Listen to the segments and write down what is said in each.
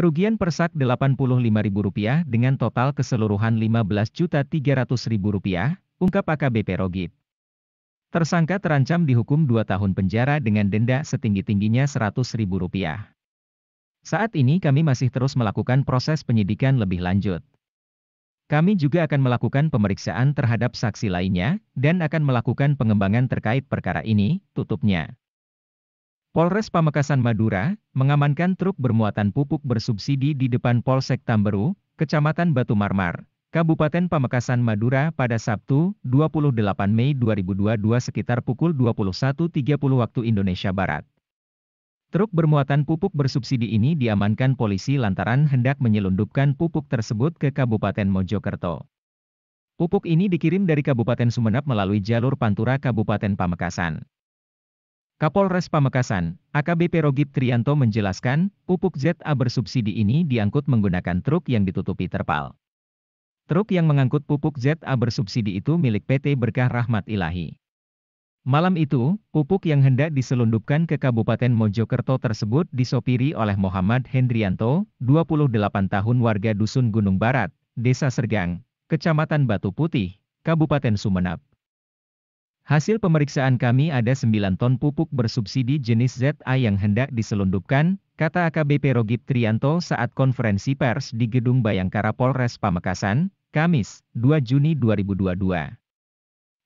Kerugian Persak Rp85.000 dengan total keseluruhan Rp15.300.000, ungkap AKBP Rogit. Tersangka terancam dihukum 2 tahun penjara dengan denda setinggi-tingginya Rp100.000. Saat ini kami masih terus melakukan proses penyidikan lebih lanjut. Kami juga akan melakukan pemeriksaan terhadap saksi lainnya, dan akan melakukan pengembangan terkait perkara ini, tutupnya. Polres Pamekasan Madura, mengamankan truk bermuatan pupuk bersubsidi di depan Polsek Tamberu, Kecamatan Batu Marmar, Kabupaten Pamekasan Madura pada Sabtu, 28 Mei 2022 sekitar pukul 21.30 waktu Indonesia Barat. Truk bermuatan pupuk bersubsidi ini diamankan polisi lantaran hendak menyelundupkan pupuk tersebut ke Kabupaten Mojokerto. Pupuk ini dikirim dari Kabupaten Sumeneb melalui jalur Pantura Kabupaten Pamekasan. Kapolres Pamekasan, AKBP Rogib Trianto menjelaskan, pupuk ZA bersubsidi ini diangkut menggunakan truk yang ditutupi terpal. Truk yang mengangkut pupuk ZA bersubsidi itu milik PT Berkah Rahmat Ilahi. Malam itu, pupuk yang hendak diselundupkan ke Kabupaten Mojokerto tersebut disopiri oleh Muhammad Hendrianto, 28 tahun warga Dusun Gunung Barat, Desa Sergang, Kecamatan Batu Putih, Kabupaten Sumenep. Hasil pemeriksaan kami ada 9 ton pupuk bersubsidi jenis ZA yang hendak diselundupkan, kata AKBP Rogib Trianto saat konferensi pers di Gedung Bayangkara Polres Pamekasan, Kamis, 2 Juni 2022.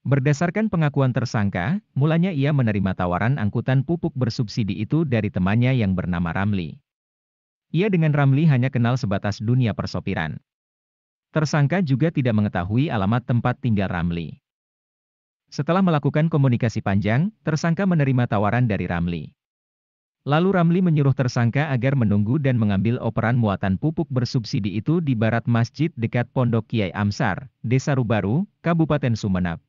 Berdasarkan pengakuan tersangka, mulanya ia menerima tawaran angkutan pupuk bersubsidi itu dari temannya yang bernama Ramli. Ia dengan Ramli hanya kenal sebatas dunia persopiran. Tersangka juga tidak mengetahui alamat tempat tinggal Ramli. Setelah melakukan komunikasi panjang, tersangka menerima tawaran dari Ramli. Lalu Ramli menyuruh tersangka agar menunggu dan mengambil operan muatan pupuk bersubsidi itu di barat masjid dekat Pondok Kiai Amsar, Desa Rubaru, Kabupaten Sumenep.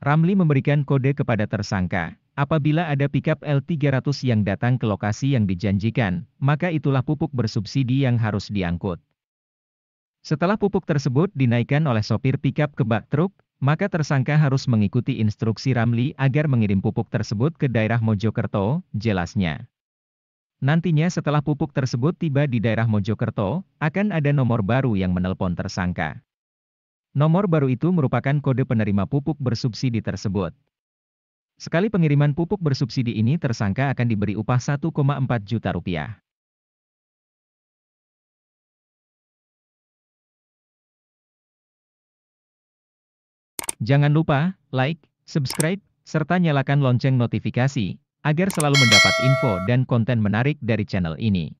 Ramli memberikan kode kepada tersangka, apabila ada pickup L300 yang datang ke lokasi yang dijanjikan, maka itulah pupuk bersubsidi yang harus diangkut. Setelah pupuk tersebut dinaikkan oleh sopir pickup ke bak truk, maka tersangka harus mengikuti instruksi Ramli agar mengirim pupuk tersebut ke daerah Mojokerto, jelasnya. Nantinya setelah pupuk tersebut tiba di daerah Mojokerto, akan ada nomor baru yang menelpon tersangka. Nomor baru itu merupakan kode penerima pupuk bersubsidi tersebut. Sekali pengiriman pupuk bersubsidi ini tersangka akan diberi upah 1,4 juta rupiah. Jangan lupa, like, subscribe, serta nyalakan lonceng notifikasi, agar selalu mendapat info dan konten menarik dari channel ini.